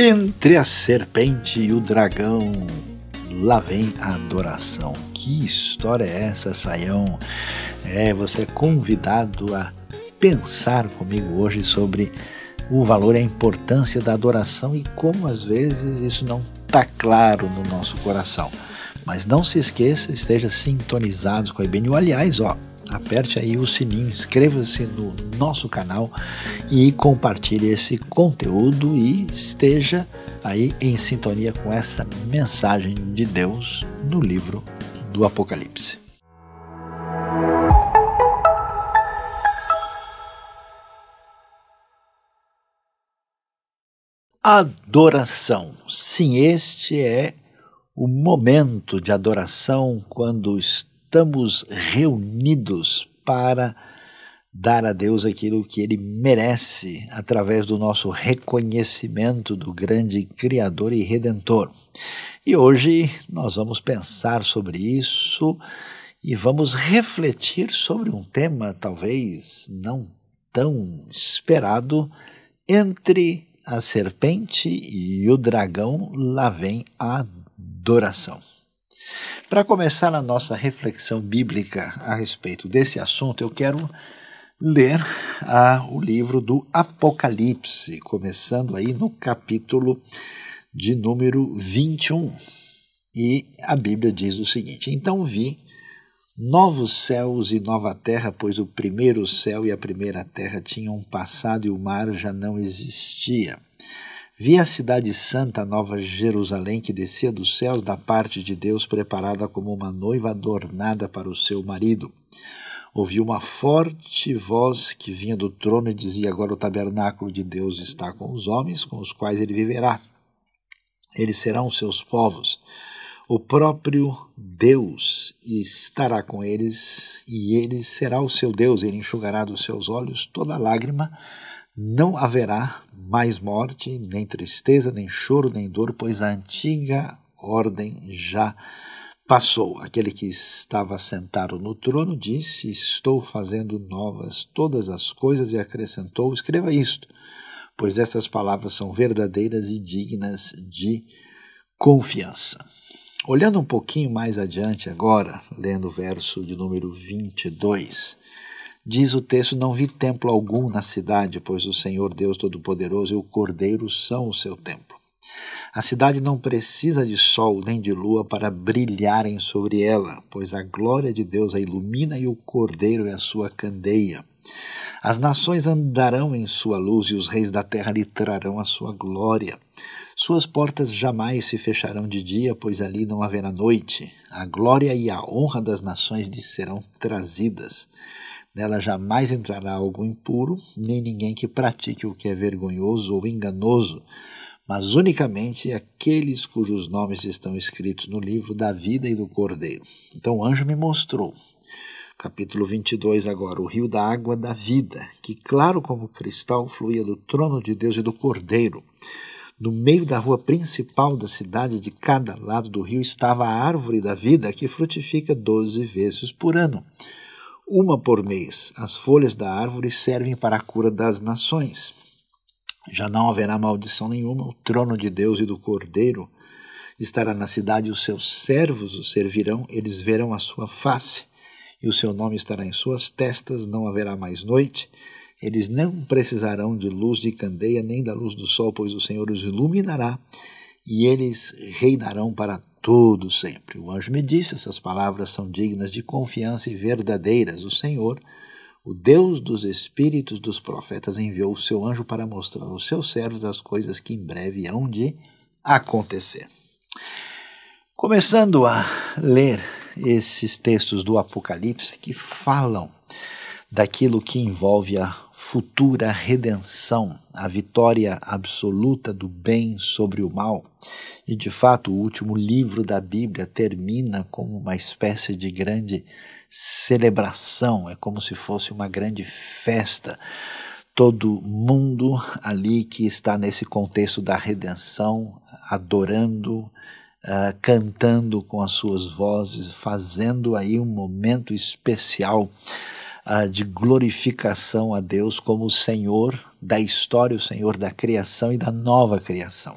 Entre a serpente e o dragão, lá vem a adoração. Que história é essa, Saião? É, você é convidado a pensar comigo hoje sobre o valor e a importância da adoração e como às vezes isso não está claro no nosso coração. Mas não se esqueça, esteja sintonizado com a IBNU. Aliás, ó, Aperte aí o sininho, inscreva-se no nosso canal e compartilhe esse conteúdo e esteja aí em sintonia com essa mensagem de Deus no livro do Apocalipse. adoração. Sim, este é o momento de adoração quando estamos reunidos para dar a Deus aquilo que ele merece através do nosso reconhecimento do grande Criador e Redentor. E hoje nós vamos pensar sobre isso e vamos refletir sobre um tema talvez não tão esperado entre a serpente e o dragão lá vem a adoração. Para começar a nossa reflexão bíblica a respeito desse assunto, eu quero ler ah, o livro do Apocalipse, começando aí no capítulo de número 21. E a Bíblia diz o seguinte: Então vi novos céus e nova terra, pois o primeiro céu e a primeira terra tinham passado e o mar já não existia. Vi a cidade santa, Nova Jerusalém, que descia dos céus da parte de Deus, preparada como uma noiva adornada para o seu marido. Ouvi uma forte voz que vinha do trono e dizia: Agora o tabernáculo de Deus está com os homens, com os quais ele viverá. Eles serão seus povos. O próprio Deus estará com eles e ele será o seu Deus. Ele enxugará dos seus olhos toda lágrima. Não haverá mais morte, nem tristeza, nem choro, nem dor, pois a antiga ordem já passou. Aquele que estava sentado no trono disse: Estou fazendo novas todas as coisas, e acrescentou: Escreva isto, pois essas palavras são verdadeiras e dignas de confiança. Olhando um pouquinho mais adiante agora, lendo o verso de número 22, Diz o texto: Não vi templo algum na cidade, pois o Senhor Deus Todo-Poderoso e o Cordeiro são o seu templo. A cidade não precisa de sol nem de lua para brilharem sobre ela, pois a glória de Deus a ilumina e o Cordeiro é a sua candeia. As nações andarão em sua luz e os reis da terra lhe trarão a sua glória. Suas portas jamais se fecharão de dia, pois ali não haverá noite. A glória e a honra das nações lhe serão trazidas. Nela jamais entrará algo impuro, nem ninguém que pratique o que é vergonhoso ou enganoso, mas unicamente aqueles cujos nomes estão escritos no livro da vida e do cordeiro. Então o anjo me mostrou. Capítulo 22 agora, o rio da água da vida, que claro como cristal fluía do trono de Deus e do cordeiro. No meio da rua principal da cidade, de cada lado do rio, estava a árvore da vida, que frutifica doze vezes por ano uma por mês. As folhas da árvore servem para a cura das nações. Já não haverá maldição nenhuma, o trono de Deus e do Cordeiro estará na cidade, os seus servos o servirão, eles verão a sua face, e o seu nome estará em suas testas, não haverá mais noite. Eles não precisarão de luz de candeia, nem da luz do sol, pois o Senhor os iluminará, e eles reinarão para tudo sempre. O anjo me disse: essas palavras são dignas de confiança e verdadeiras. O Senhor, o Deus dos espíritos dos profetas, enviou o seu anjo para mostrar aos seus servos as coisas que em breve hão de acontecer. Começando a ler esses textos do Apocalipse que falam daquilo que envolve a futura redenção, a vitória absoluta do bem sobre o mal. E de fato, o último livro da Bíblia termina como uma espécie de grande celebração, é como se fosse uma grande festa. Todo mundo ali que está nesse contexto da redenção, adorando, Uh, cantando com as suas vozes, fazendo aí um momento especial de glorificação a Deus como o Senhor da história, o Senhor da criação e da nova criação.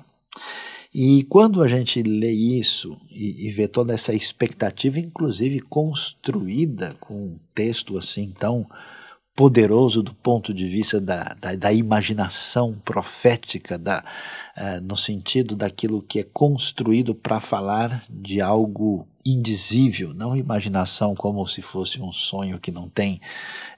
E quando a gente lê isso e, e vê toda essa expectativa, inclusive construída com um texto assim tão poderoso do ponto de vista da, da, da imaginação profética, da, uh, no sentido daquilo que é construído para falar de algo indizível, não imaginação como se fosse um sonho que não tem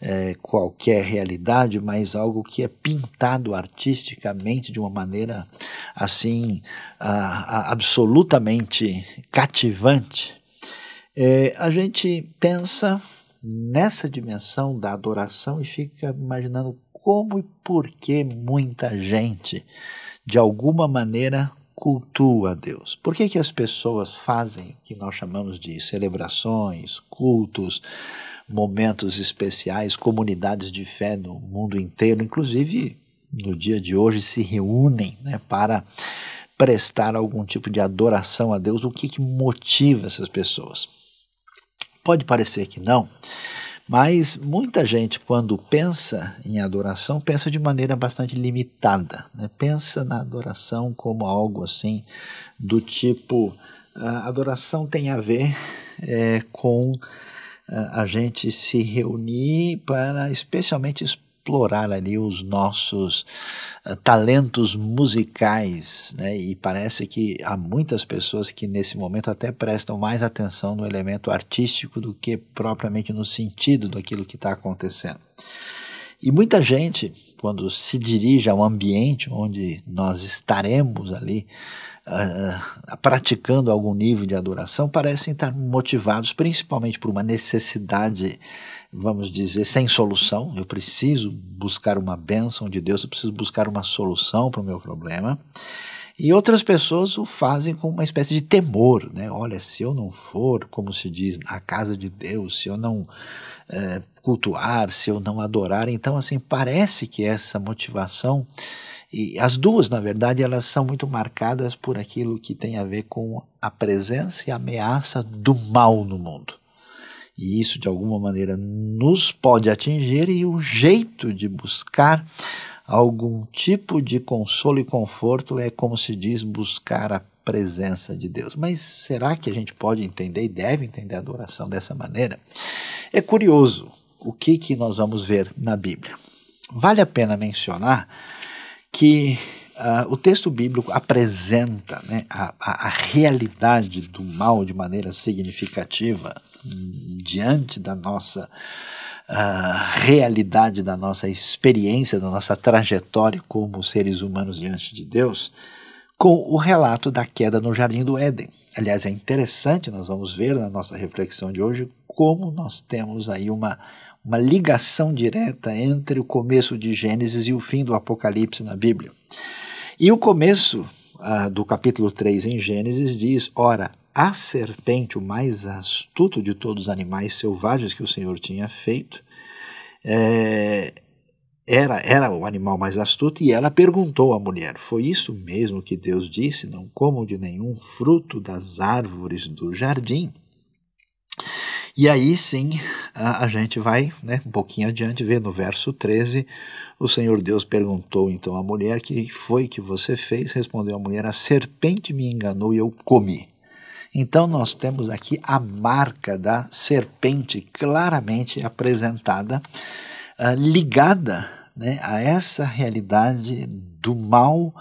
é, qualquer realidade, mas algo que é pintado artisticamente de uma maneira assim a, a, absolutamente cativante. É, a gente pensa nessa dimensão da adoração e fica imaginando como e por que muita gente de alguma maneira cultua a Deus? Por que, que as pessoas fazem o que nós chamamos de celebrações, cultos, momentos especiais, comunidades de fé no mundo inteiro, inclusive no dia de hoje se reúnem né, para prestar algum tipo de adoração a Deus? O que, que motiva essas pessoas? Pode parecer que não, mas muita gente, quando pensa em adoração, pensa de maneira bastante limitada. Né? Pensa na adoração como algo assim, do tipo: a ah, adoração tem a ver é, com ah, a gente se reunir para especialmente expor explorar ali os nossos uh, talentos musicais, né? E parece que há muitas pessoas que nesse momento até prestam mais atenção no elemento artístico do que propriamente no sentido daquilo que está acontecendo. E muita gente, quando se dirige a um ambiente onde nós estaremos ali uh, praticando algum nível de adoração, parecem estar motivados principalmente por uma necessidade vamos dizer, sem solução. Eu preciso buscar uma bênção de Deus, eu preciso buscar uma solução para o meu problema. E outras pessoas o fazem com uma espécie de temor, né? Olha, se eu não for, como se diz, na casa de Deus, se eu não é, cultuar, se eu não adorar, então assim parece que essa motivação e as duas, na verdade, elas são muito marcadas por aquilo que tem a ver com a presença e a ameaça do mal no mundo e isso de alguma maneira nos pode atingir, e o jeito de buscar algum tipo de consolo e conforto é, como se diz, buscar a presença de Deus. Mas será que a gente pode entender e deve entender a adoração dessa maneira? É curioso o que, que nós vamos ver na Bíblia. Vale a pena mencionar que Uh, o texto bíblico apresenta né, a, a, a, realidade do mal de maneira significativa diante da nossa ah, realidade, da nossa experiência, da nossa trajetória como seres humanos diante de Deus, com o relato da queda no Jardim do Éden. Aliás, é interessante, nós vamos ver na nossa reflexão de hoje como nós temos aí uma, uma ligação direta entre o começo de Gênesis e o fim do Apocalipse na Bíblia. E o começo uh, do capítulo 3 em Gênesis diz: Ora, a serpente, o mais astuto de todos os animais selvagens que o Senhor tinha feito, é, era, era o animal mais astuto e ela perguntou à mulher: Foi isso mesmo que Deus disse? Não comam de nenhum fruto das árvores do jardim. E aí sim a, a gente vai né, um pouquinho adiante vê no verso 13: O Senhor Deus perguntou então à mulher: Que foi que você fez? Respondeu a mulher: A serpente me enganou e eu comi. Então, nós temos aqui a marca da serpente claramente apresentada, uh, ligada né, a essa realidade do mal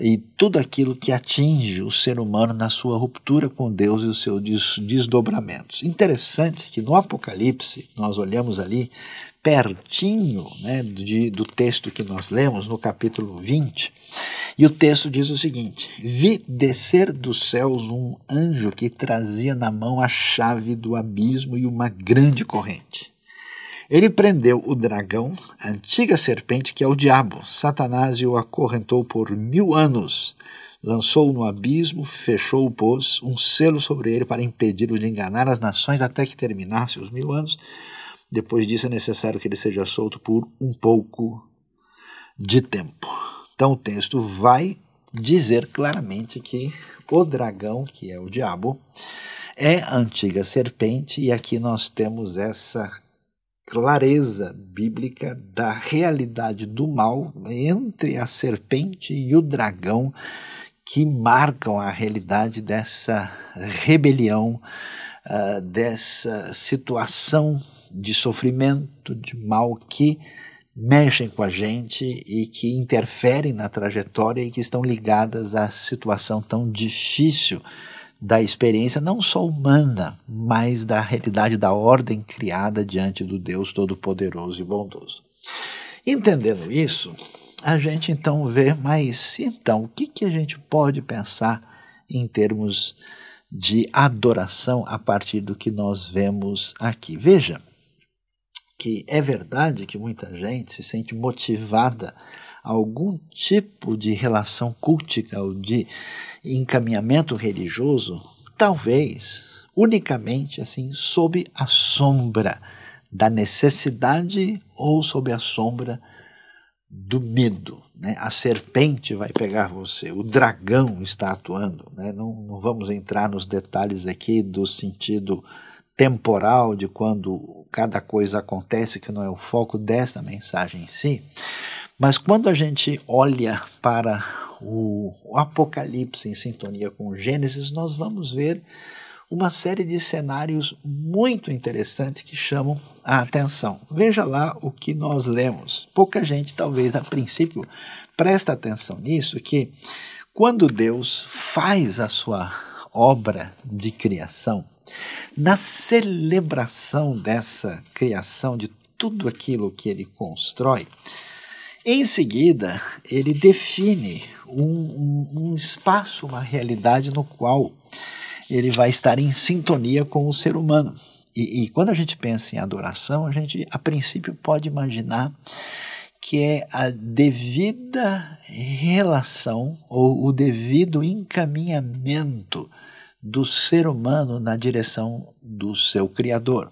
e tudo aquilo que atinge o ser humano na sua ruptura com Deus e os seus desdobramentos. Interessante que no Apocalipse, nós olhamos ali pertinho né, de, do texto que nós lemos, no capítulo 20. E o texto diz o seguinte: Vi descer dos céus um anjo que trazia na mão a chave do abismo e uma grande corrente. Ele prendeu o dragão, a antiga serpente que é o diabo. Satanás e o acorrentou por mil anos. Lançou-o no abismo, fechou-o, pôs um selo sobre ele para impedir-o de enganar as nações até que terminasse os mil anos. Depois disso, é necessário que ele seja solto por um pouco de tempo. Então, o texto vai dizer claramente que o dragão, que é o diabo, é a antiga serpente, e aqui nós temos essa clareza bíblica da realidade do mal entre a serpente e o dragão, que marcam a realidade dessa rebelião, ah, dessa situação de sofrimento, de mal que mexem com a gente e que interferem na trajetória e que estão ligadas à situação tão difícil da experiência não só humana, mas da realidade da ordem criada diante do Deus Todo-Poderoso e Bondoso. Entendendo isso, a gente então vê, mas então, o que, que a gente pode pensar em termos de adoração a partir do que nós vemos aqui? Veja, que é verdade que muita gente se sente motivada a algum tipo de relação cultica ou de encaminhamento religioso, talvez unicamente assim sob a sombra da necessidade ou sob a sombra do medo. Né? A serpente vai pegar você, o dragão está atuando. Né? Não, não vamos entrar nos detalhes aqui do sentido temporal de quando cada coisa acontece, que não é o foco desta mensagem em si. Mas quando a gente olha para o, Apocalipse em sintonia com o Gênesis, nós vamos ver uma série de cenários muito interessantes que chamam a atenção. Veja lá o que nós lemos. Pouca gente, talvez, a princípio, presta atenção nisso, que quando Deus faz a sua obra de criação, na celebração dessa criação, de tudo aquilo que ele constrói, em seguida ele define um, um, um espaço, uma realidade no qual ele vai estar em sintonia com o ser humano. E, e, quando a gente pensa em adoração, a gente a princípio pode imaginar que é a devida relação ou o devido encaminhamento do ser humano na direção do seu Criador.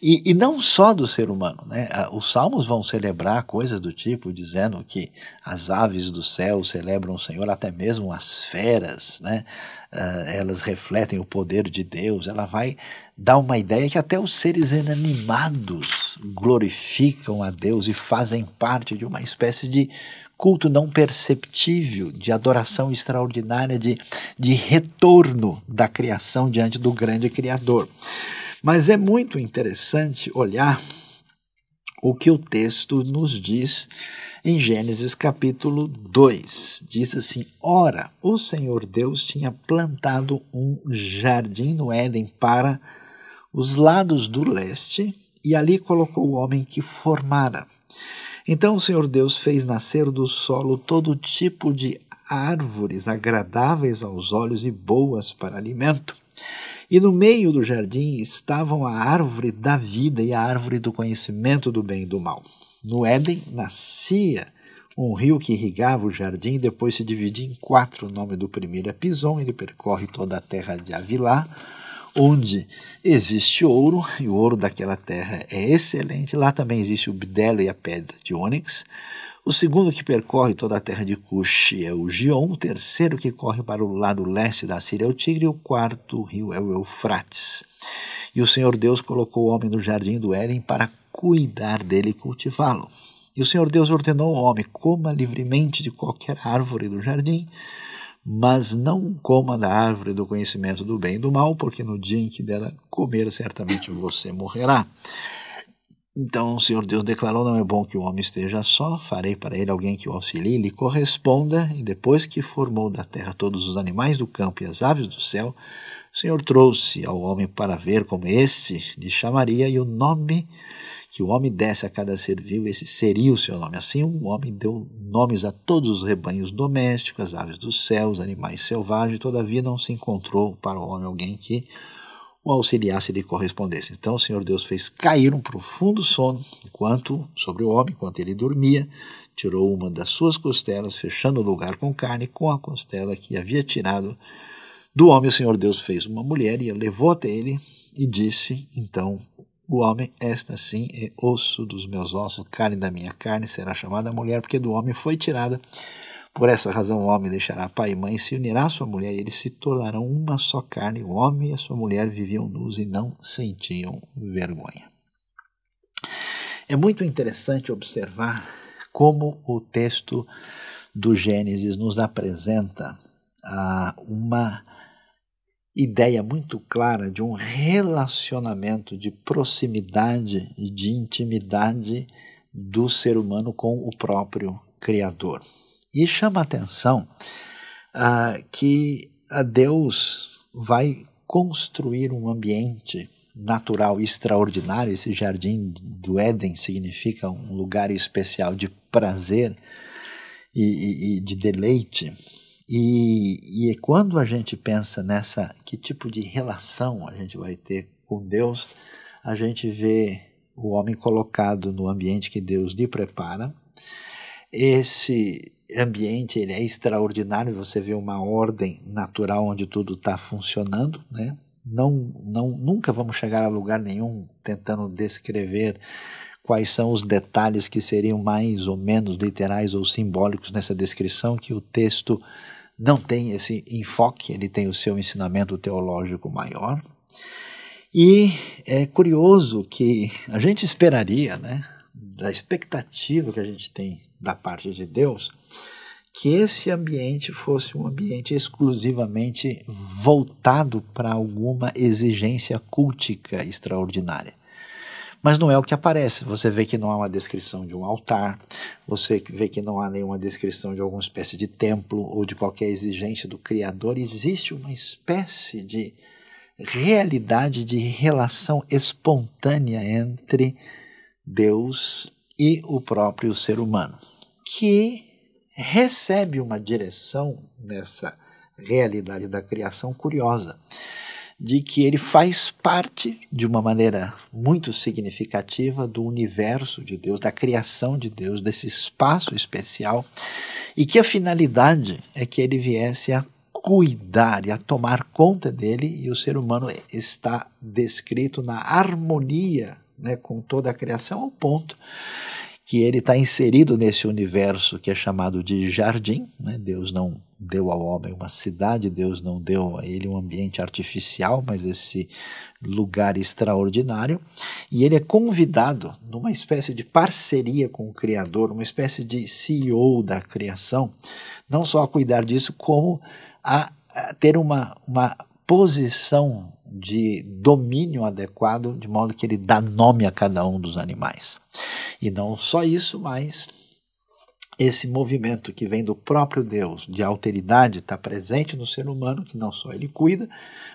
E, e, não só do ser humano, né? Os salmos vão celebrar coisas do tipo, dizendo que as aves do céu celebram o Senhor, até mesmo as feras, né? Uh, elas refletem o poder de Deus. Ela vai dar uma ideia que até os seres inanimados glorificam a Deus e fazem parte de uma espécie de culto não perceptível, de adoração extraordinária, de, de retorno da criação diante do grande Criador. Mas é muito interessante olhar o que o texto nos diz em Gênesis capítulo 2. Diz assim: Ora, o Senhor Deus tinha plantado um jardim no Éden para os lados do leste, e ali colocou o homem que formara. Então o Senhor Deus fez nascer do solo todo tipo de árvores agradáveis aos olhos e boas para alimento. E no meio do jardim estavam a árvore da vida e a árvore do conhecimento do bem e do mal. No Éden nascia um rio que irrigava o jardim e depois se dividia em quatro. O nome do primeiro é Pison, ele percorre toda a terra de Avilá, onde existe ouro, e o ouro daquela terra é excelente. Lá também existe o bidelo e a pedra de ônix. O segundo que percorre toda a terra de Cush é o Gion. O terceiro que corre para o lado leste da Síria é o Tigre. E o quarto rio é o Eufrates. E o Senhor Deus colocou o homem no jardim do Éden para cuidar dele e cultivá-lo. E o Senhor Deus ordenou ao homem: coma livremente de qualquer árvore do jardim mas não coma da árvore do conhecimento do bem e do mal, porque no dia em que dela comer, certamente você morrerá. Então o Senhor Deus declarou: Não é bom que o homem esteja só, farei para ele alguém que o auxilie e lhe corresponda. E depois que formou da terra todos os animais do campo e as aves do céu, o Senhor trouxe ao homem para ver como esse lhe chamaria, e o nome que o homem desse a cada servil, esse seria o seu nome. Assim o homem deu nomes a todos os rebanhos domésticos, as aves dos céus, animais selvagens, todavia não se encontrou para o homem alguém que o auxiliasse e lhe correspondesse. Então o Senhor Deus fez cair um profundo sono enquanto sobre o homem, enquanto ele dormia, tirou uma das suas costelas, fechando o lugar com carne, com a costela que havia tirado do homem. O Senhor Deus fez uma mulher e a levou até ele e disse: Então o homem, esta sim é osso dos meus ossos, carne da minha carne, será chamada mulher, porque do homem foi tirada. Por essa razão, o homem deixará pai e mãe, se unirá à sua mulher, e eles se tornarão uma só carne. O homem e a sua mulher viviam nus e não sentiam vergonha. É muito interessante observar como o texto do Gênesis nos apresenta ah, uma ideia muito clara de um relacionamento de proximidade e de intimidade do ser humano com o próprio Criador. E chama a atenção ah, que a ah, Deus vai construir um ambiente natural extraordinário. Esse jardim do Éden significa um lugar especial de prazer e, e, e de deleite e, e é quando a gente pensa nessa, que tipo de relação a gente vai ter com Deus, a gente vê o homem colocado no ambiente que Deus lhe prepara. Esse ambiente ele é extraordinário, você vê uma ordem natural onde tudo está funcionando, né? Não, não, nunca vamos chegar a lugar nenhum tentando descrever quais são os detalhes que seriam mais ou menos literais ou simbólicos nessa descrição que o texto não tem esse enfoque, ele tem o seu ensinamento teológico maior. E é curioso que a gente esperaria, né, da expectativa que a gente tem da parte de Deus, que esse ambiente fosse um ambiente exclusivamente voltado para alguma exigência cultica extraordinária mas não é o que aparece. Você vê que não há uma descrição de um altar, você vê que não há nenhuma descrição de alguma espécie de templo ou de qualquer exigência do Criador. Existe uma espécie de realidade de relação espontânea entre Deus e o próprio ser humano, que recebe uma direção nessa realidade da criação curiosa de que ele faz parte, de uma maneira muito significativa, do universo de Deus, da criação de Deus, desse espaço especial, e que a finalidade é que ele viesse a cuidar e a tomar conta dele, e o ser humano está descrito na harmonia né, com toda a criação, ao ponto que ele está inserido nesse universo que é chamado de jardim. Né? Deus não deu ao homem, uma cidade Deus não deu a ele, um ambiente artificial, mas esse lugar extraordinário. E ele é convidado numa espécie de parceria com o Criador, uma espécie de CEO da criação, não só a cuidar disso, como a, a ter uma, uma posição de domínio adequado, de modo que ele dá nome a cada um dos animais. E não só isso, mas esse movimento que vem do próprio Deus de alteridade está presente no ser humano, que não só ele cuida,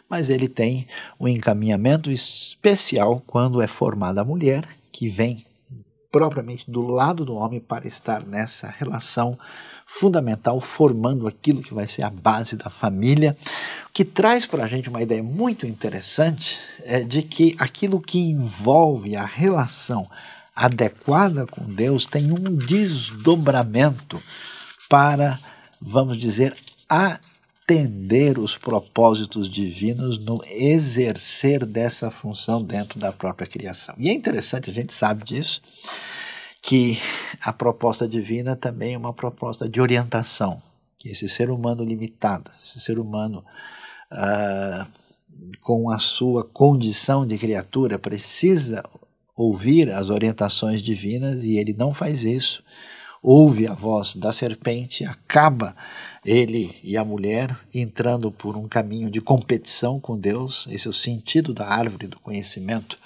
mas ele tem um encaminhamento especial quando é formada a mulher, que vem propriamente do lado do homem para estar nessa relação fundamental, formando aquilo que vai ser a base da família, que traz para a gente uma ideia muito interessante é, de que aquilo que envolve a relação adequada com Deus tem um desdobramento para, vamos dizer, atender os propósitos divinos no exercer dessa função dentro da própria criação. E é interessante, a gente sabe disso, que a proposta divina também é uma proposta de orientação, que esse ser humano limitado, esse ser humano. Uh, com a sua condição de criatura, precisa ouvir as orientações divinas e ele não faz isso. Ouve a voz da serpente, acaba ele e a mulher entrando por um caminho de competição com Deus. Esse é o sentido da árvore do conhecimento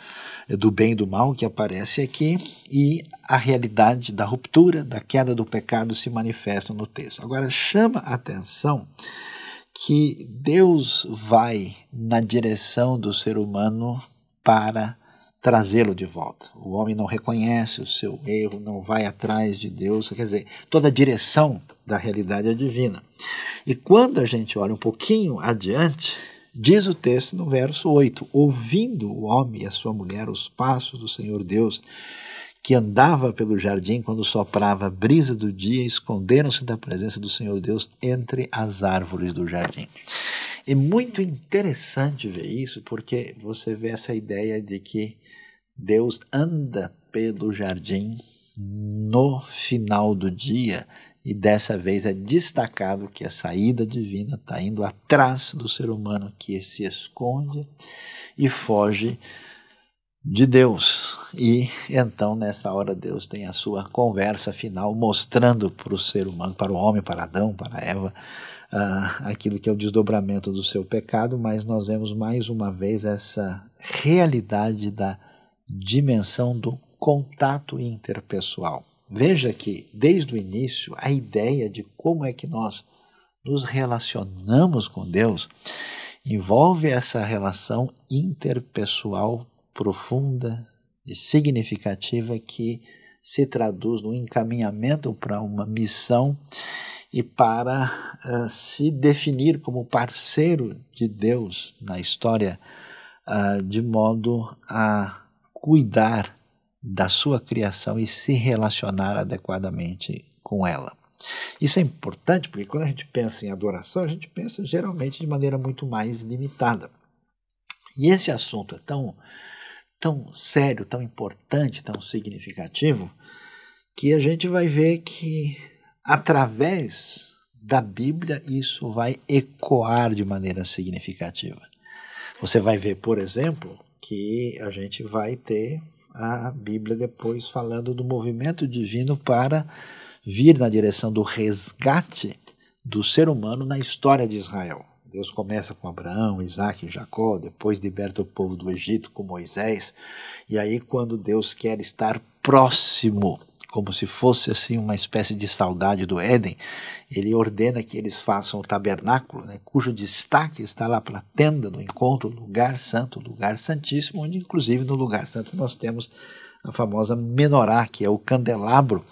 do bem e do mal que aparece aqui e a realidade da ruptura, da queda do pecado se manifesta no texto. Agora chama a atenção que Deus vai na direção do ser humano para trazê-lo de volta. O homem não reconhece o seu erro, não vai atrás de Deus, quer dizer, toda a direção da realidade é divina. E quando a gente olha um pouquinho adiante, diz o texto no verso 8: Ouvindo o homem e a sua mulher os passos do Senhor Deus, que andava pelo jardim quando soprava a brisa do dia, esconderam-se da presença do Senhor Deus entre as árvores do jardim. É muito interessante ver isso, porque você vê essa ideia de que Deus anda pelo jardim no final do dia e dessa vez é destacado que a saída divina está indo atrás do ser humano que se esconde e foge de Deus. E então, nessa hora, Deus tem a sua conversa final, mostrando para o ser humano, para o homem, para Adão, para Eva, uh, aquilo que é o desdobramento do seu pecado, mas nós vemos mais uma vez essa realidade da dimensão do contato interpessoal. Veja que, desde o início, a ideia de como é que nós nos relacionamos com Deus envolve essa relação interpessoal profunda e significativa que se traduz no encaminhamento para uma missão e para uh, se definir como parceiro de Deus na história, uh, de modo a cuidar da sua criação e se relacionar adequadamente com ela. Isso é importante porque quando a gente pensa em adoração, a gente pensa geralmente de maneira muito mais limitada. E esse assunto é tão, tão sério, tão importante, tão significativo, que a gente vai ver que através da Bíblia isso vai ecoar de maneira significativa. Você vai ver, por exemplo, que a gente vai ter a Bíblia depois falando do movimento divino para vir na direção do resgate do ser humano na história de Israel. Deus começa com Abraão, Isaac e Jacó, depois liberta o povo do Egito com Moisés. E aí, quando Deus quer estar próximo como se fosse assim uma espécie de saudade do Éden, ele ordena que eles façam o tabernáculo, né, cujo destaque está lá para a tenda do encontro, lugar santo, lugar santíssimo, onde inclusive no lugar santo nós temos a famosa menorá, que é o candelabro,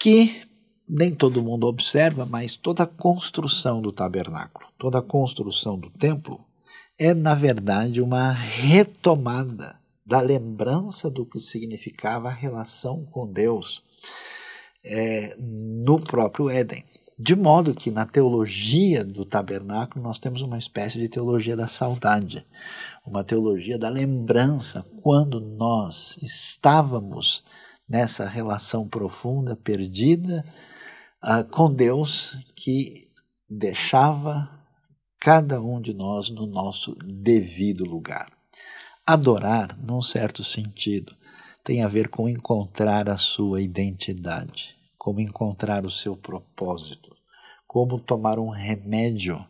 que nem todo mundo observa, mas toda a construção do tabernáculo, toda a construção do templo é na verdade uma retomada da lembrança do que significava a relação com Deus é, no próprio Éden. De modo que na teologia do tabernáculo nós temos uma espécie de teologia da saudade, uma teologia da lembrança quando nós estávamos nessa relação profunda, perdida uh, com Deus que deixava cada um de nós no nosso devido lugar. Adorar, num certo sentido, tem a ver com encontrar a sua identidade, como encontrar o seu propósito, como tomar um remédio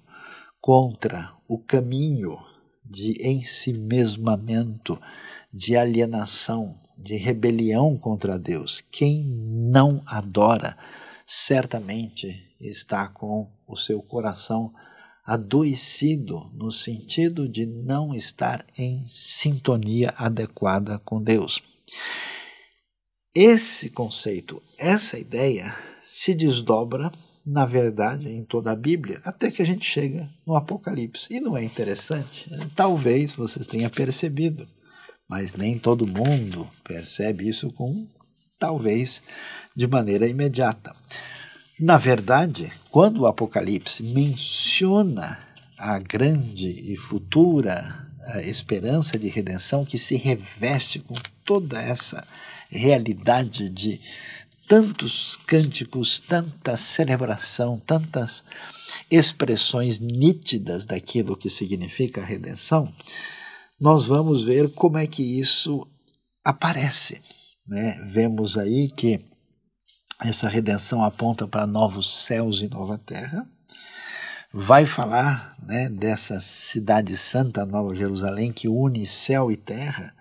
contra o caminho de ensimesmamento, de alienação, de rebelião contra Deus. Quem não adora, certamente está com o seu coração adoecido no sentido de não estar em sintonia adequada com Deus. Esse conceito, essa ideia se desdobra, na verdade, em toda a Bíblia, até que a gente chega no Apocalipse. E não é interessante? Talvez você tenha percebido, mas nem todo mundo percebe isso com talvez de maneira imediata. Na verdade, quando o Apocalipse menciona a grande e futura eh, esperança de redenção que se reveste com toda essa realidade de tantos cânticos, tanta celebração, tantas expressões nítidas daquilo que significa a redenção, nós vamos ver como é que isso aparece. Né? Vemos aí que essa redenção aponta para novos céus e nova terra. Vai falar né, dessa cidade santa, Nova Jerusalém, que une céu e terra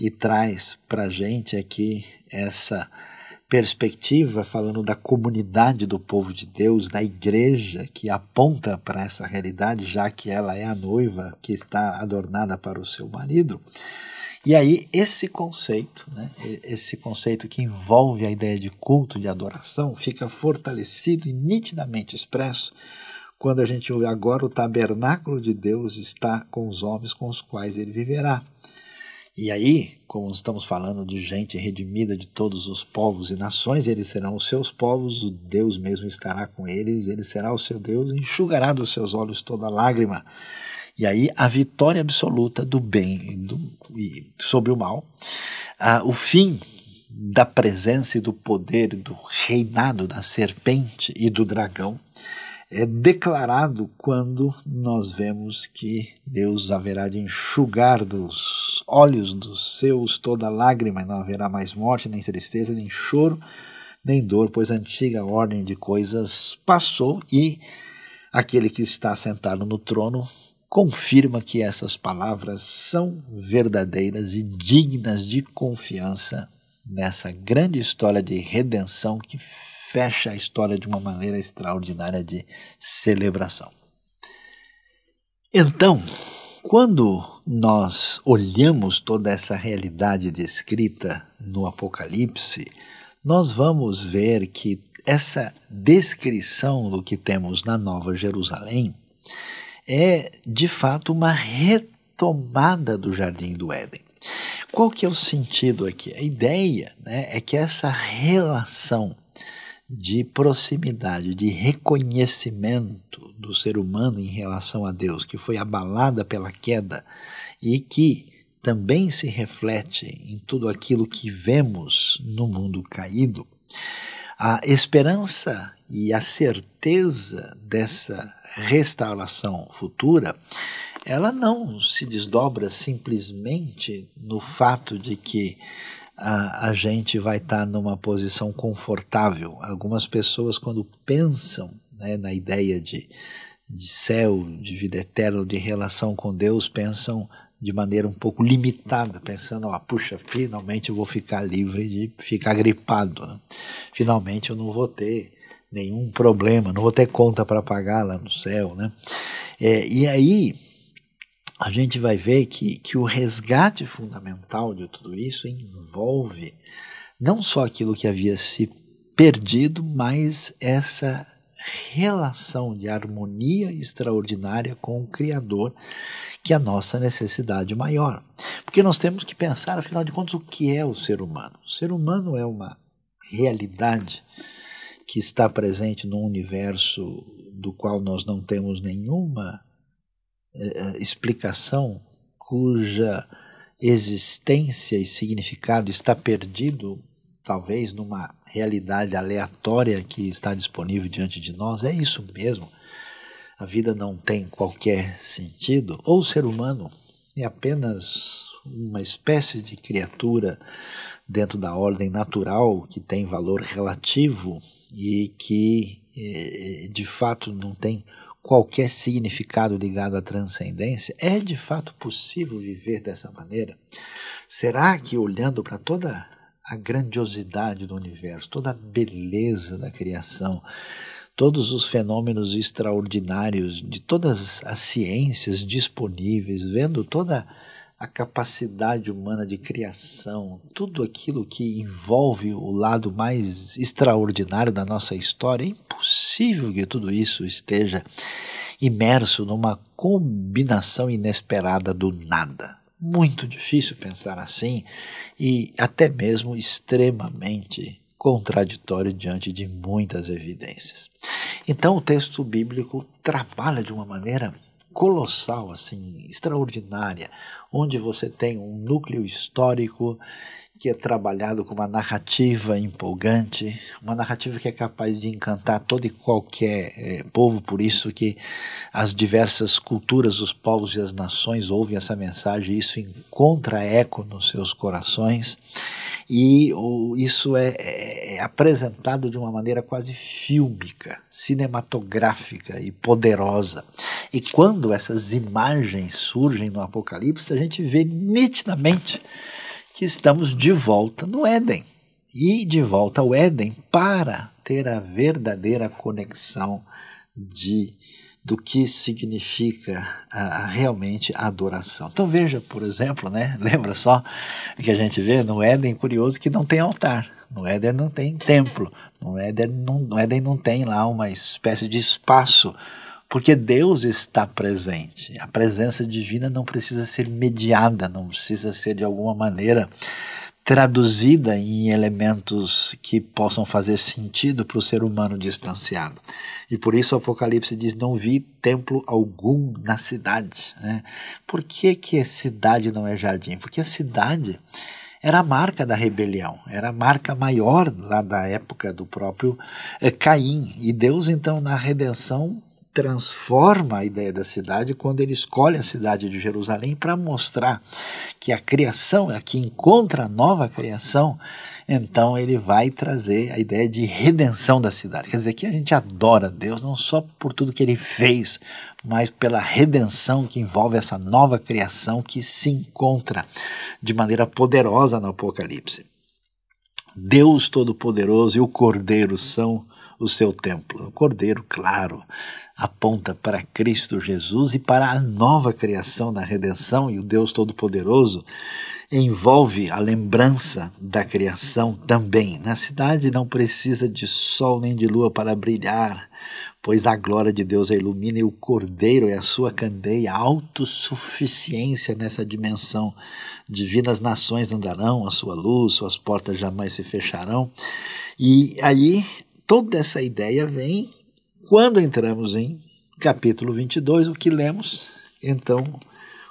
e traz para a gente aqui essa perspectiva, falando da comunidade do povo de Deus, da igreja, que aponta para essa realidade, já que ela é a noiva que está adornada para o seu marido. E aí esse conceito, né, esse conceito que envolve a ideia de culto, de adoração, fica fortalecido e nitidamente expresso quando a gente ouve agora o tabernáculo de Deus está com os homens com os quais ele viverá. E aí, como estamos falando de gente redimida de todos os povos e nações, eles serão os seus povos, o Deus mesmo estará com eles, ele será o seu Deus, enxugará dos seus olhos toda lágrima. E aí a vitória absoluta do bem e do, e sobre o mal, ah, o fim da presença e do poder do reinado da serpente e do dragão é declarado quando nós vemos que Deus haverá de enxugar dos olhos dos seus toda lágrima, e não haverá mais morte, nem tristeza, nem choro, nem dor, pois a antiga ordem de coisas passou e aquele que está sentado no trono confirma que essas palavras são verdadeiras e dignas de confiança nessa grande história de redenção que fecha a história de uma maneira extraordinária de celebração. Então, quando nós olhamos toda essa realidade descrita no Apocalipse, nós vamos ver que essa descrição do que temos na Nova Jerusalém é de fato uma retomada do Jardim do Éden. Qual que é o sentido aqui? A ideia né, é que essa relação de proximidade, de reconhecimento do ser humano em relação a Deus, que foi abalada pela queda e que também se reflete em tudo aquilo que vemos no mundo caído, a esperança e a certeza dessa restauração futura, ela não se desdobra simplesmente no fato de que a, a gente vai estar tá numa posição confortável. Algumas pessoas, quando pensam né, na ideia de, de céu, de vida eterna, de relação com Deus, pensam de maneira um pouco limitada, pensando, ó, ah, puxa, finalmente eu vou ficar livre de ficar gripado, né? finalmente eu não vou ter nenhum problema, não vou ter conta para pagar lá no céu, né? É, e aí a gente vai ver que, que o resgate fundamental de tudo isso envolve não só aquilo que havia se perdido, mas essa relação de harmonia extraordinária com o Criador, que é a nossa necessidade maior. Porque nós temos que pensar, afinal de contas, o que é o ser humano? O ser humano é uma realidade que está presente num universo do qual nós não temos nenhuma eh, eh, explicação, cuja existência e significado está perdido, talvez numa realidade aleatória que está disponível diante de nós. É isso mesmo. A vida não tem qualquer sentido. Ou o ser humano é apenas uma espécie de criatura dentro da ordem natural que tem valor relativo e que eh, eh, de fato não tem qualquer significado ligado à transcendência, é de fato possível viver dessa maneira? Será que olhando para toda a grandiosidade do universo, toda a beleza da criação, todos os fenômenos extraordinários de todas as ciências disponíveis, vendo toda a a capacidade humana de criação, tudo aquilo que envolve o lado mais extraordinário da nossa história, é impossível que tudo isso esteja imerso numa combinação inesperada do nada. Muito difícil pensar assim e até mesmo extremamente contraditório diante de muitas evidências. Então o texto bíblico trabalha de uma maneira colossal, assim, extraordinária, onde você tem um núcleo histórico que é trabalhado com uma narrativa empolgante, uma narrativa que é capaz de encantar todo e qualquer é, povo, por isso que as diversas culturas, os povos e as nações ouvem essa mensagem, isso encontra eco nos seus corações e o, isso é, é, é apresentado de uma maneira quase fílmica, cinematográfica e poderosa. E quando essas imagens surgem no Apocalipse, a gente vê nitidamente que estamos de volta no Éden e de volta ao Éden para ter a verdadeira conexão de do que significa realmente a adoração. Então veja, por exemplo, né? Lembra só que a gente vê no Éden curioso que não tem altar. No Éden não tem templo. No Éden não, no Éden não tem lá uma espécie de espaço porque Deus está presente. A presença divina não precisa ser mediada, não precisa ser de alguma maneira traduzida em elementos que possam fazer sentido para o ser humano distanciado. E por isso o Apocalipse diz: Não vi templo algum na cidade. Né? Por que, que cidade não é jardim? Porque a cidade era a marca da rebelião, era a marca maior lá da época do próprio é, Caim. E Deus, então, na redenção, transforma a ideia da cidade quando ele escolhe a cidade de Jerusalém para mostrar que a criação, a que encontra a nova criação, então ele vai trazer a ideia de redenção da cidade. Quer dizer, que a gente adora Deus não só por tudo que ele fez, mas pela redenção que envolve essa nova criação que se encontra de maneira poderosa no Apocalipse. Deus Todo-Poderoso e o Cordeiro são o seu templo. O Cordeiro, claro, aponta para Cristo Jesus e para a nova criação da redenção e o Deus Todo-Poderoso envolve a lembrança da criação também. Na cidade não precisa de sol nem de lua para brilhar, pois a glória de Deus a ilumina e o Cordeiro é a sua candeia, a autossuficiência nessa dimensão divina. As nações andarão a sua luz, suas portas jamais se fecharão. E aí toda essa ideia vem quando entramos em capítulo 22, o que lemos? Então,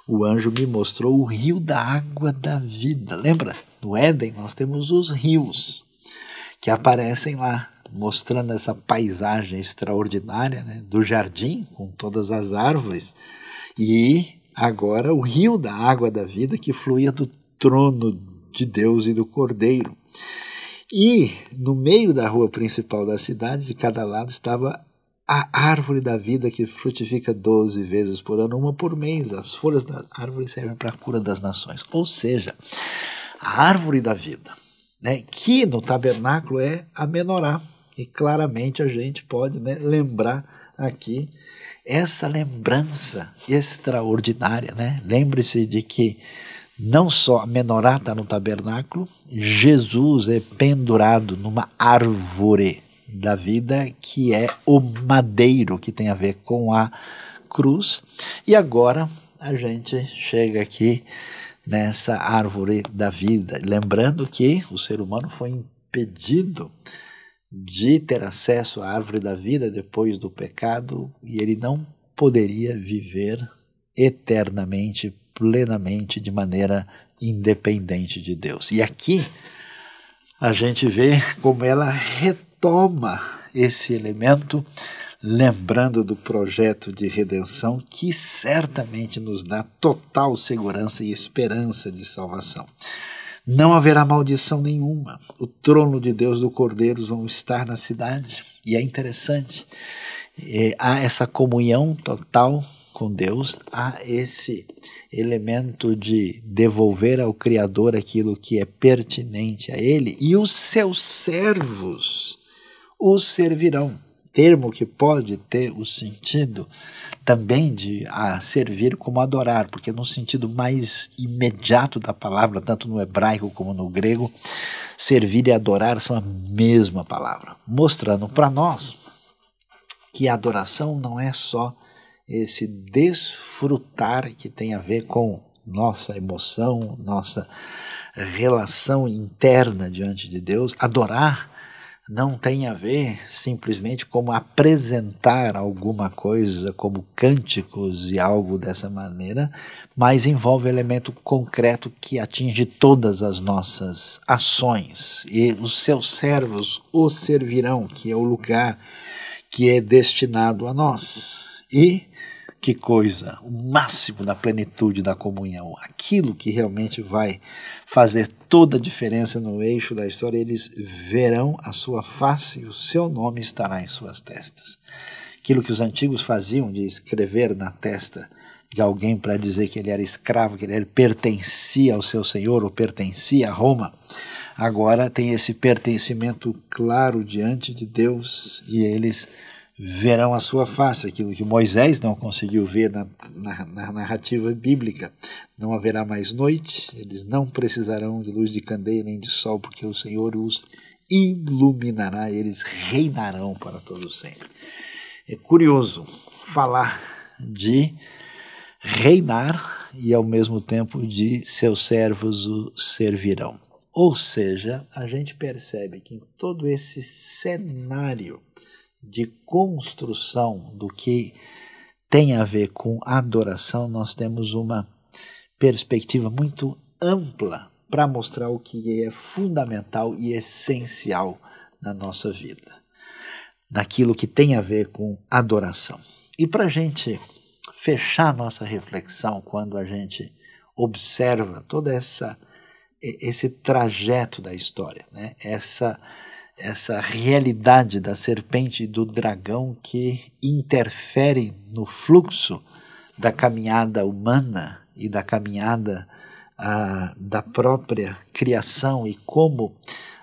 o anjo me mostrou o rio da água da vida. Lembra? No Éden nós temos os rios que aparecem lá, mostrando essa paisagem extraordinária né, do jardim, com todas as árvores. E agora o rio da água da vida que fluía do trono de Deus e do Cordeiro. E no meio da rua principal da cidade, de cada lado estava a árvore da vida que frutifica 12 vezes por ano, uma por mês. As folhas da árvore servem para a cura das nações. Ou seja, a árvore da vida, né, que no tabernáculo é a menorá. E claramente a gente pode né, lembrar aqui essa lembrança extraordinária. Né? Lembre-se de que não só a menorá está no tabernáculo, Jesus é pendurado numa árvore da vida, que é o madeiro, que tem a ver com a cruz. E agora a gente chega aqui nessa árvore da vida, lembrando que o ser humano foi impedido de ter acesso à árvore da vida depois do pecado e ele não poderia viver eternamente, plenamente, de maneira independente de Deus. E aqui a gente vê como ela retorna retoma esse elemento, lembrando do projeto de redenção que certamente nos dá total segurança e esperança de salvação. Não haverá maldição nenhuma. O trono de Deus do Cordeiro vão estar na cidade. E é interessante, é, há essa comunhão total com Deus, há esse elemento de devolver ao Criador aquilo que é pertinente a Ele, e os seus servos os servirão. Termo que pode ter o sentido também de a ah, servir como adorar, porque no sentido mais imediato da palavra, tanto no hebraico como no grego, servir e adorar são a mesma palavra, mostrando para nós que a adoração não é só esse desfrutar que tem a ver com nossa emoção, nossa eh, relação interna diante de Deus. Adorar não tem a ver simplesmente como apresentar alguma coisa como cânticos e algo dessa maneira, mas envolve elemento concreto que atinge todas as nossas ações e os seus servos o servirão, que é o lugar que é destinado a nós. E que coisa, o máximo da plenitude da comunhão, aquilo que realmente vai fazer toda a diferença no eixo da história, eles verão a sua face e o seu nome estará em suas testas. Aquilo que os antigos faziam de escrever na testa de alguém para dizer que ele era escravo, que ele pertencia ao seu senhor ou pertencia a Roma, agora tem esse pertencimento claro diante de Deus e eles verão a sua face, aquilo que Moisés não conseguiu ver na, na, na, narrativa bíblica. Não haverá mais noite, eles não precisarão de luz de candeia nem de sol, porque o Senhor os iluminará, eles reinarão para todo sempre. É curioso falar de reinar e ao mesmo tempo de seus servos o servirão. Ou seja, a gente percebe que em todo esse cenário de construção do que tem a ver com adoração, nós temos uma perspectiva muito ampla para mostrar o que é fundamental e essencial na nossa vida, naquilo que tem a ver com adoração. E para a gente fechar nossa reflexão, quando a gente observa toda essa esse trajeto da história, né? essa essa realidade da serpente e do dragão que interfere no fluxo da caminhada humana e da caminhada ah, da própria criação e como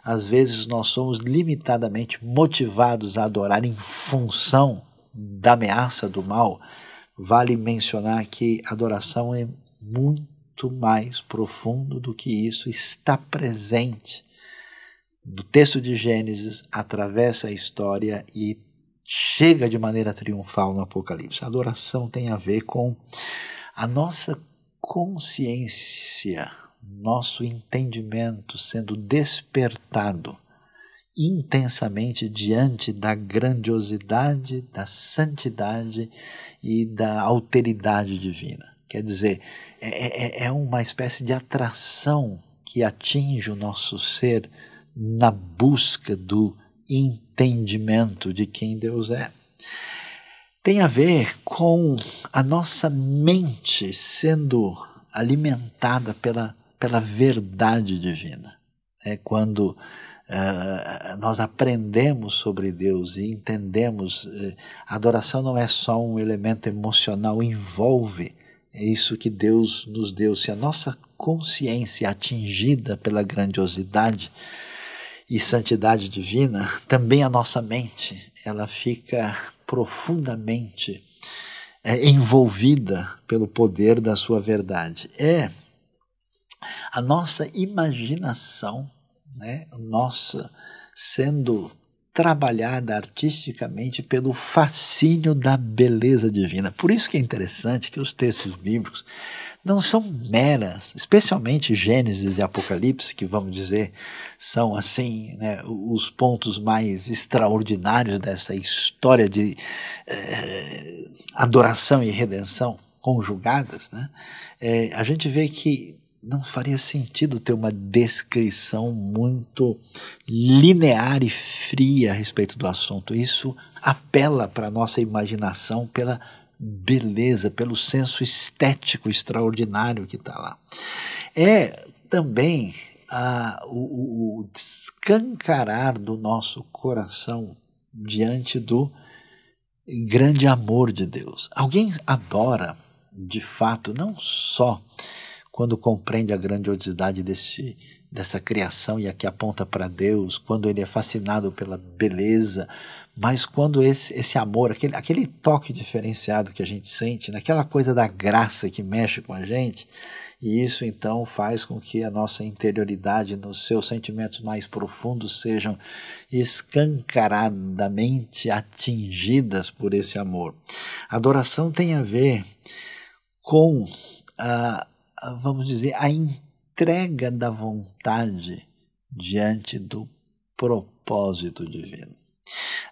às vezes nós somos limitadamente motivados a adorar em função da ameaça do mal, vale mencionar que a adoração é muito mais profundo do que isso, está presente do texto de Gênesis, atravessa a história e chega de maneira triunfal no Apocalipse. A adoração tem a ver com a nossa consciência, nosso entendimento sendo despertado intensamente diante da grandiosidade, da santidade e da alteridade divina. Quer dizer, é, é, é uma espécie de atração que atinge o nosso ser na busca do entendimento de quem Deus é. Tem a ver com a nossa mente sendo alimentada pela, pela verdade divina. É quando Uh, nós aprendemos sobre Deus e entendemos. Uh, a adoração não é só um elemento emocional, envolve é isso que Deus nos deu. Se a nossa consciência é atingida pela grandiosidade e santidade divina, também a nossa mente, ela fica profundamente é, envolvida pelo poder da sua verdade. É a nossa imaginação, né, nossa, sendo trabalhada artisticamente pelo fascínio da beleza divina. Por isso que é interessante que os textos bíblicos não são meras, especialmente Gênesis e Apocalipse, que vamos dizer são assim né, os pontos mais extraordinários dessa história de eh, adoração e redenção conjugadas, né, eh, a gente vê que não faria sentido ter uma descrição muito linear e fria a respeito do assunto. Isso apela para a nossa imaginação pela beleza, pelo senso estético extraordinário que está lá. É também ah, o, o, descancarar do nosso coração diante do grande amor de Deus. Alguém adora, de fato, não só quando compreende a grandiosidade desse, dessa criação e a que aponta para Deus, quando ele é fascinado pela beleza, mas quando esse, esse amor, aquele, aquele toque diferenciado que a gente sente, naquela coisa da graça que mexe com a gente, e isso então faz com que a nossa interioridade, nos seus sentimentos mais profundos, sejam escancaradamente atingidas por esse amor. A adoração tem a ver com, a, a, vamos dizer, a entrega da vontade diante do propósito divino.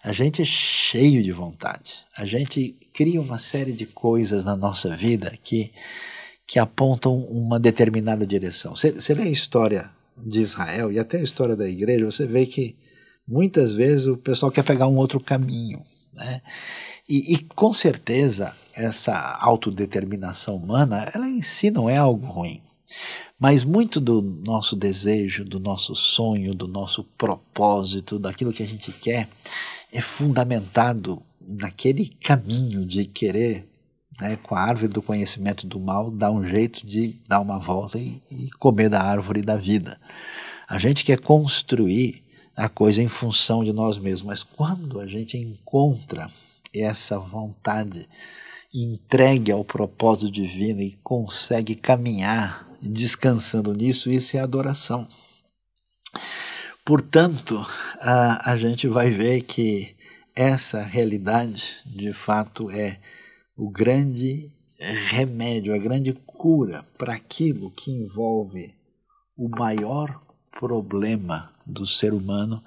A gente é cheio de vontade. A gente cria uma série de coisas na nossa vida que, que apontam uma determinada direção. Você lê a história de Israel e até a história da igreja, você vê que muitas vezes o pessoal quer pegar um outro caminho. Né? E, e com certeza essa autodeterminação humana, ela em si não é algo ruim. Mas muito do nosso desejo, do nosso sonho, do nosso propósito, daquilo que a gente quer, é fundamentado naquele caminho de querer, né, com a árvore do conhecimento do mal, dar um jeito de dar uma volta e, e comer da árvore da vida. A gente quer construir a coisa em função de nós mesmos, mas quando a gente encontra essa vontade entregue ao propósito divino e consegue caminhar descansando nisso, isso é adoração. Portanto, a, a gente vai ver que essa realidade, de fato, é o grande remédio, a grande cura para aquilo que envolve o maior problema do ser humano,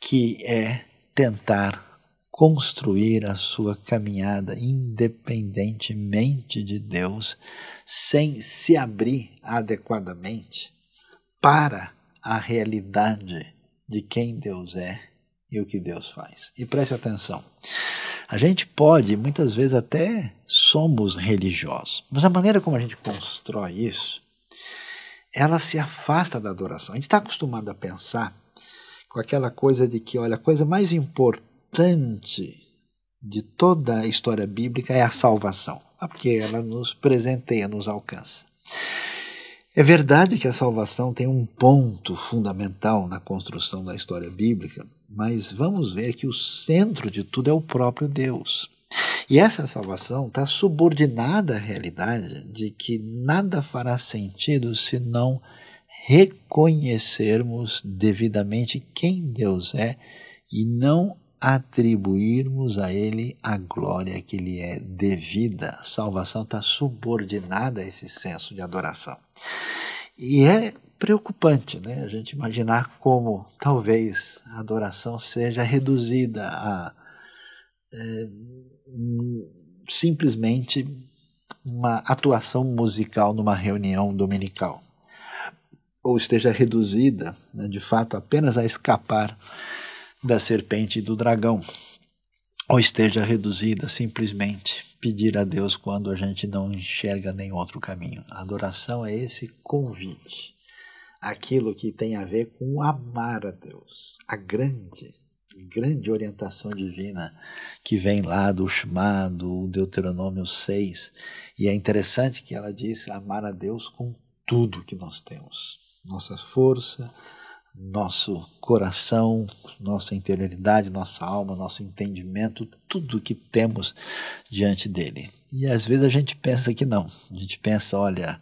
que é tentar construir a sua caminhada independentemente de Deus, sem se abrir adequadamente para a realidade de quem Deus é e o que Deus faz. E preste atenção. A gente pode, muitas vezes até somos religiosos, mas a maneira como a gente constrói isso, ela se afasta da adoração. A gente está acostumado a pensar com aquela coisa de que, olha, a coisa mais importante importante de toda a história bíblica é a salvação, porque ela nos presenteia, nos alcança. É verdade que a salvação tem um ponto fundamental na construção da história bíblica, mas vamos ver que o centro de tudo é o próprio Deus. E essa salvação está subordinada à realidade de que nada fará sentido se não reconhecermos devidamente quem Deus é e não atribuirmos a Ele a glória que lhe é devida. A salvação está subordinada a esse senso de adoração. E é preocupante né? a gente imaginar como talvez a adoração seja reduzida a é, simplesmente uma atuação musical numa reunião dominical, ou esteja reduzida né, de fato apenas a escapar da serpente e do dragão, ou esteja reduzida simplesmente pedir a Deus quando a gente não enxerga nenhum outro caminho. A adoração é esse convite, aquilo que tem a ver com amar a Deus, a grande, grande orientação divina que vem lá do Shema, do Deuteronômio 6. E é interessante que ela diz amar a Deus com tudo que nós temos, nossa força, nosso coração, nossa interioridade, nossa alma, nosso entendimento, tudo que temos diante dele. E às vezes a gente pensa que não. A gente pensa, olha,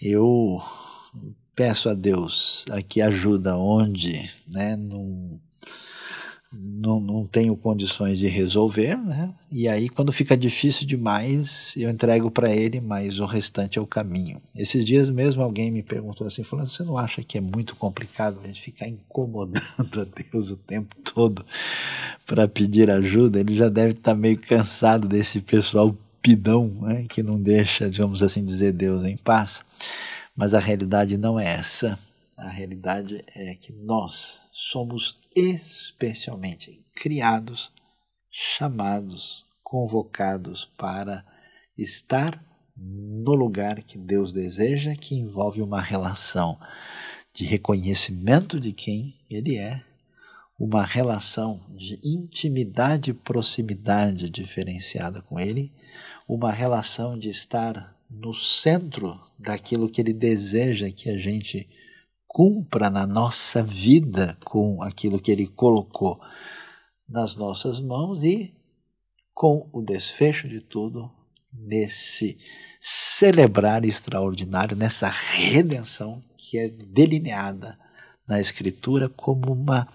eu peço a Deus aqui ajuda onde, né, num não, não tenho condições de resolver, né? E aí, quando fica difícil demais, eu entrego para ele, mas o restante é o caminho. Esses dias mesmo alguém me perguntou assim, falando, você não acha que é muito complicado a gente ficar incomodando a Deus o tempo todo para pedir ajuda? Ele já deve estar tá meio cansado desse pessoal pidão, né? Que não deixa, digamos assim, dizer Deus em paz. Mas a realidade não é essa. A realidade é que nós somos especialmente criados, chamados, convocados para estar no lugar que Deus deseja, que envolve uma relação de reconhecimento de quem Ele é, uma relação de intimidade e proximidade diferenciada com Ele, uma relação de estar no centro daquilo que Ele deseja que a gente cumpra na nossa vida com aquilo que Ele colocou nas nossas mãos e com o desfecho de tudo nesse celebrar extraordinário, nessa redenção que é delineada na Escritura como uma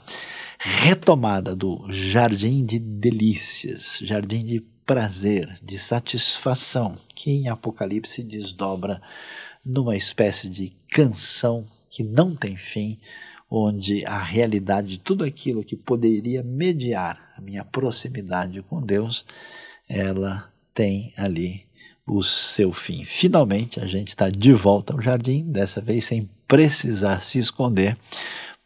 retomada do jardim de delícias, jardim de prazer, de satisfação, que em Apocalipse desdobra numa espécie de canção que não tem fim, onde a realidade de tudo aquilo que poderia mediar a minha proximidade com Deus, ela tem ali o seu fim. Finalmente, a gente está de volta ao jardim, dessa vez sem precisar se esconder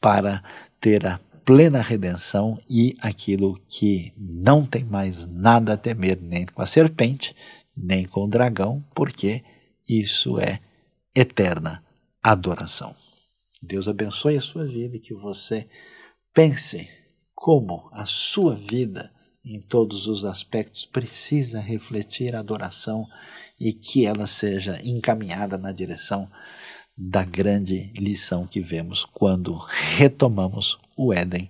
para ter a plena redenção e aquilo que não tem mais nada a temer, nem com a serpente, nem com o dragão, porque isso é eterna adoração. Deus abençoe a sua vida e que você pense como a sua vida, em todos os aspectos, precisa refletir a adoração e que ela seja encaminhada na direção da grande lição que vemos quando retomamos o Éden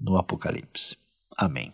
no Apocalipse. Amém.